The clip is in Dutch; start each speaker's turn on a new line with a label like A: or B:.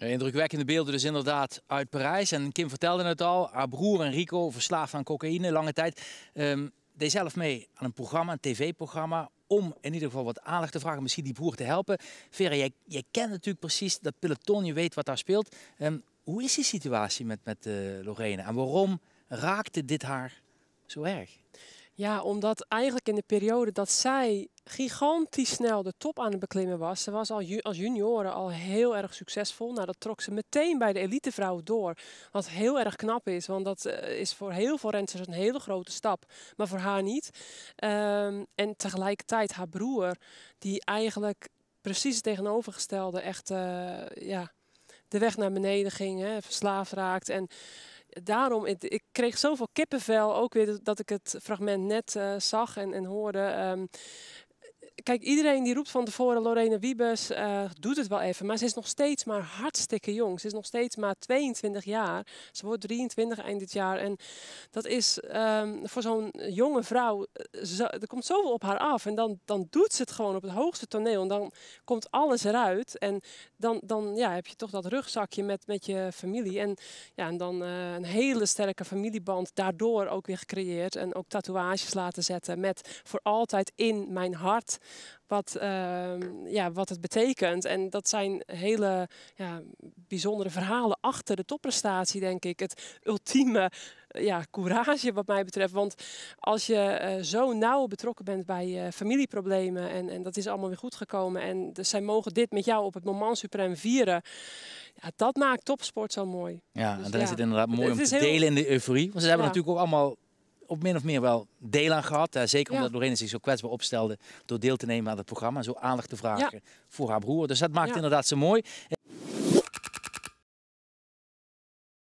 A: Eh, indrukwekkende beelden dus inderdaad uit Parijs. En Kim vertelde het al, haar broer Enrico, verslaafd aan cocaïne lange tijd, ehm, deed zelf mee aan een programma, een tv-programma, om in ieder geval wat aandacht te vragen, misschien die broer te helpen. Vera, jij, jij kent natuurlijk precies dat peloton, je weet wat daar speelt. Ehm, hoe is die situatie met, met eh, Lorena en waarom raakte dit haar zo erg?
B: Ja, omdat eigenlijk in de periode dat zij gigantisch snel de top aan het beklimmen was. Ze was al als junioren al heel erg succesvol. Nou, dat trok ze meteen bij de elitevrouw door. Wat heel erg knap is, want dat eh, is voor heel veel rensters een hele grote stap. Maar voor haar niet. Ehm, en tegelijkertijd haar broer, die eigenlijk precies het tegenovergestelde echt eh, ja, de weg naar beneden ging. Hè, verslaafd raakt en daarom, ik kreeg zoveel kippenvel, ook weer dat ik het fragment net eh, zag en, en hoorde. Ehm, kijk, iedereen die roept van tevoren Lorena Wiebes eh, doet het wel even. Maar ze is nog steeds maar hartstikke jong. Ze is nog steeds maar 22 jaar. Ze wordt 23 eind dit jaar. En dat is ehm, voor zo'n jonge vrouw, eh, er komt zoveel op haar af. En dan, dan doet ze het gewoon op het hoogste toneel. En dan komt alles eruit. En dan, dan ja, heb je toch dat rugzakje met, met je familie. En, ja, en dan eh, een hele sterke familieband daardoor ook weer gecreëerd. En ook tatoeages laten zetten met voor altijd in mijn hart wat, ehm, ja, wat het betekent. En dat zijn hele ja, bijzondere verhalen achter de topprestatie, denk ik. Het ultieme ja, courage wat mij betreft. Want als je eh, zo nauw betrokken bent bij familieproblemen en, en dat is allemaal weer goed gekomen. En dus zij mogen dit met jou op het moment Supreme vieren. Ja, dat maakt topsport zo mooi.
A: Ja, dus en daar is het inderdaad mooi om te delen in de euforie. Want ze hebben natuurlijk ook allemaal op min of meer wel deel aan gehad. Hè? Eh, zeker omdat ja. Lorena zich zo kwetsbaar opstelde door deel te nemen aan het programma. Zo aandacht te vragen voor haar broer. Dus dat maakt inderdaad ze mooi.